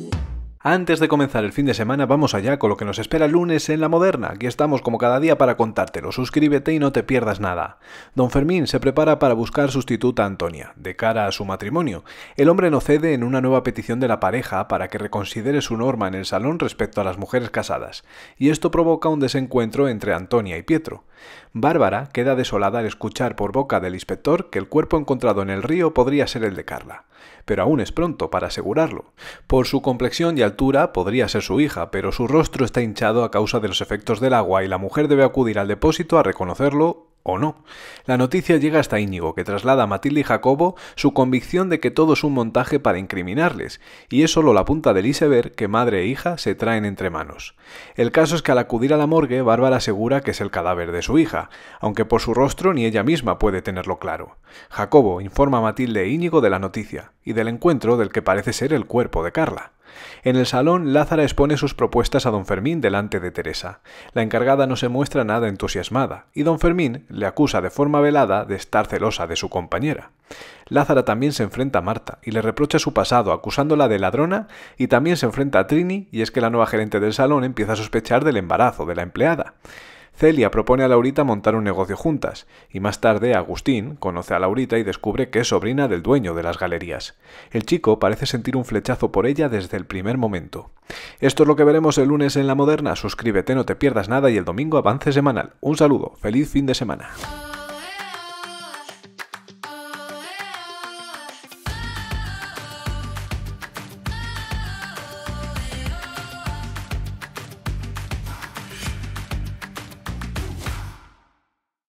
you. Antes de comenzar el fin de semana, vamos allá con lo que nos espera el lunes en La Moderna. Aquí estamos como cada día para contártelo. Suscríbete y no te pierdas nada. Don Fermín se prepara para buscar sustituta a Antonia, de cara a su matrimonio. El hombre no cede en una nueva petición de la pareja para que reconsidere su norma en el salón respecto a las mujeres casadas, y esto provoca un desencuentro entre Antonia y Pietro. Bárbara queda desolada al escuchar por boca del inspector que el cuerpo encontrado en el río podría ser el de Carla. Pero aún es pronto para asegurarlo. Por su complexión y al altura podría ser su hija, pero su rostro está hinchado a causa de los efectos del agua y la mujer debe acudir al depósito a reconocerlo o no. La noticia llega hasta Íñigo, que traslada a Matilde y Jacobo su convicción de que todo es un montaje para incriminarles, y es solo la punta del iceberg que madre e hija se traen entre manos. El caso es que al acudir a la morgue, Bárbara asegura que es el cadáver de su hija, aunque por su rostro ni ella misma puede tenerlo claro. Jacobo informa a Matilde e Íñigo de la noticia, y del encuentro del que parece ser el cuerpo de Carla. En el salón, Lázara expone sus propuestas a don Fermín delante de Teresa. La encargada no se muestra nada entusiasmada, y don Fermín le acusa de forma velada de estar celosa de su compañera. Lázara también se enfrenta a Marta y le reprocha su pasado acusándola de ladrona y también se enfrenta a Trini y es que la nueva gerente del salón empieza a sospechar del embarazo de la empleada. Celia propone a Laurita montar un negocio juntas, y más tarde Agustín conoce a Laurita y descubre que es sobrina del dueño de las galerías. El chico parece sentir un flechazo por ella desde el primer momento. Esto es lo que veremos el lunes en La Moderna. Suscríbete, no te pierdas nada y el domingo avance semanal. Un saludo, feliz fin de semana.